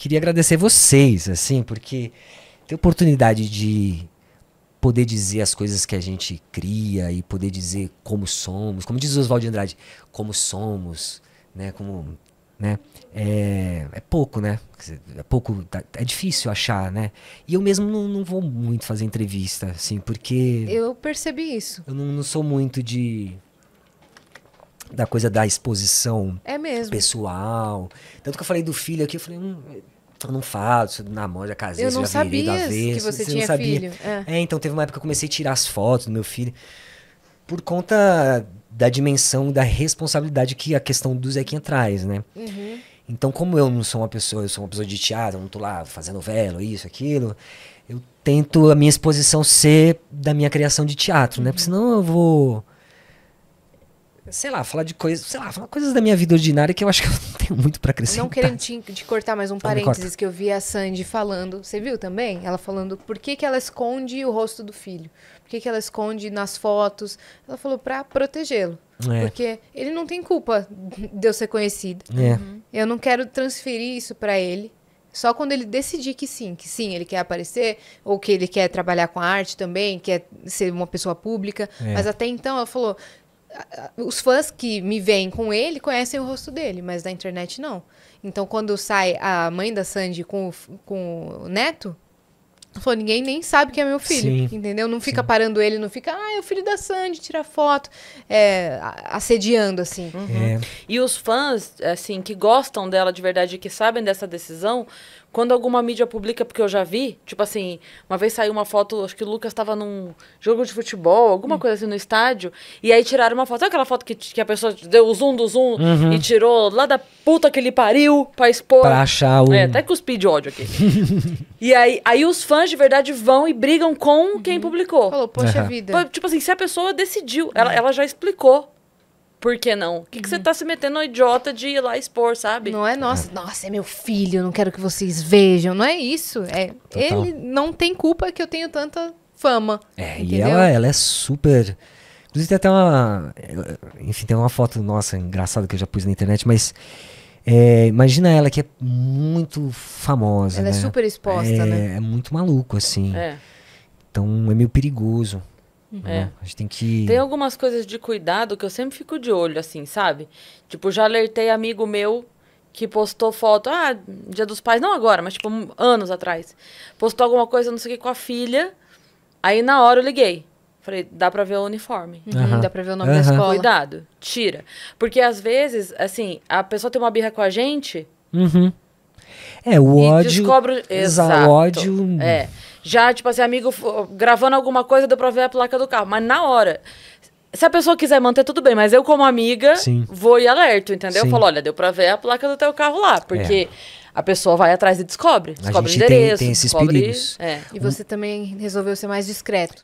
queria agradecer vocês, assim, porque ter oportunidade de poder dizer as coisas que a gente cria e poder dizer como somos, como diz Oswaldo Andrade, como somos, né, como, né, é, é pouco, né, é pouco, tá, é difícil achar, né, e eu mesmo não, não vou muito fazer entrevista, assim, porque... Eu percebi isso. Eu não, não sou muito de da coisa da exposição é pessoal. Tanto que eu falei do filho aqui, eu falei, hum, eu não faço, namoro, já casei, eu não já sabia virei do Que você, tinha Filho. É. é. então teve uma época que eu comecei a tirar as fotos do meu filho. Por conta da dimensão da responsabilidade que a questão do Zequinha traz, né? Uhum. Então, como eu não sou uma pessoa, eu sou uma pessoa de teatro, eu não tô lá fazendo velo, isso, aquilo, eu tento a minha exposição ser da minha criação de teatro, né? Porque senão eu vou sei lá, falar de coisas, sei lá, falar coisas da minha vida ordinária que eu acho que eu não tenho muito para crescer. Não querendo te, te, cortar mais um não parênteses que eu vi a Sandy falando, você viu também? Ela falando por que, que ela esconde o rosto do filho, por que, que ela esconde nas fotos. Ela falou para protegê-lo. É. Porque ele não tem culpa de eu ser conhecido. É. Uhum. Eu não quero transferir isso para ele. Só quando ele decidir que sim, que sim, ele quer aparecer, ou que ele quer trabalhar com a arte também, quer ser uma pessoa pública. É. Mas até então ela falou: os fãs que me veem com ele conhecem o rosto dele, mas da internet não. Então, quando sai a mãe da Sandy com o, com o neto, falou, ninguém nem sabe que é meu filho, sim, entendeu? Não fica sim. parando ele, não fica, ah, é o filho da Sandy, tira foto, é, assediando, assim. Uhum. É. E os fãs, assim, que gostam dela de verdade e que sabem dessa decisão, quando alguma mídia publica, porque eu já vi, tipo assim, uma vez saiu uma foto, acho que o Lucas estava num jogo de futebol, alguma hum. coisa assim no estádio, e aí tiraram uma foto, sabe aquela foto que, que a pessoa deu o zoom do zoom uhum. e tirou lá da puta que ele pariu pra expor. Pra achar o. É, até cuspi de ódio aqui. e aí, aí os fãs de verdade vão e brigam com uhum. quem publicou. Falou, poxa vida. Tipo assim, se a pessoa decidiu, ela, ela já explicou por que não? O que, que você uhum. tá se metendo no idiota de ir lá expor, sabe? Não é nossa, é. nossa, é meu filho, não quero que vocês vejam. Não é isso. É, Total. ele não tem culpa que eu tenho tanta fama. É, entendeu? e ela, ela é super. Inclusive tem até uma. Enfim, tem uma foto nossa engraçada que eu já pus na internet, mas. É, imagina ela que é muito famosa. Ela é né? é super exposta, é, né? É muito maluco, assim. É. Então é meio perigoso. É. Né? A gente tem que. Tem algumas coisas de cuidado que eu sempre fico de olho, assim, sabe? Tipo, já alertei amigo meu que postou foto, ah, dia dos pais, não agora, mas tipo, anos atrás. Postou alguma coisa, não sei o que, com a filha. Aí na hora eu liguei. Falei, dá pra ver o uniforme. Uhum. Uhum. Dá pra ver o nome uhum. da escola. Cuidado, tira. Porque às vezes, assim, a pessoa tem uma birra com a gente. Uhum. É, o ódio. Descobre... Exato. O ódio. É. Já, tipo assim, amigo gravando alguma coisa, deu pra ver a placa do carro. Mas na hora. Se a pessoa quiser manter, tudo bem, mas eu, como amiga, Sim. vou e alerto, entendeu? Sim. Eu falo, olha, deu pra ver a placa do teu carro lá, porque. É. A pessoa vai atrás e descobre. Descobre o endereço. Tem, tem esses descobre, perigos. É. E você um... também resolveu ser mais discreto.